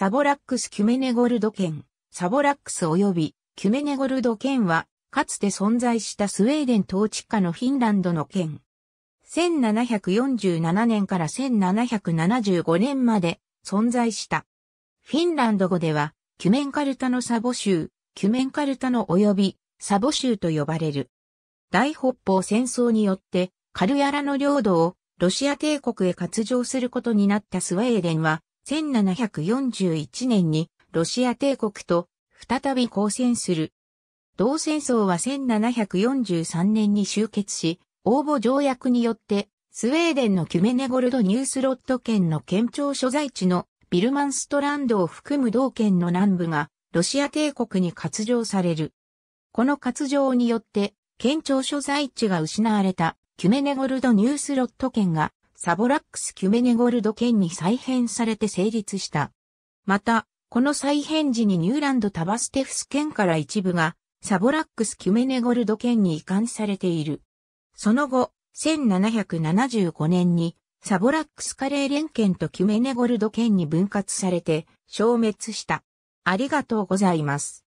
サボラックス・キュメネゴルド県、サボラックス及びキュメネゴルド県は、かつて存在したスウェーデン統治下のフィンランドの県。1747年から1775年まで存在した。フィンランド語では、キュメンカルタのサボ州、キュメンカルタの及びサボ州と呼ばれる。大北方戦争によって、カルヤラの領土をロシア帝国へ割譲することになったスウェーデンは、1741年にロシア帝国と再び交戦する。同戦争は1743年に終結し、応募条約によってスウェーデンのキュメネゴルドニュースロット県の県庁所在地のビルマンストランドを含む同県の南部がロシア帝国に割譲される。この割譲によって県庁所在地が失われたキュメネゴルドニュースロット県がサボラックス・キュメネゴルド県に再編されて成立した。また、この再編時にニューランド・タバステフス県から一部が、サボラックス・キュメネゴルド県に移管されている。その後、1775年に、サボラックスカレー連県とキュメネゴルド県に分割されて消滅した。ありがとうございます。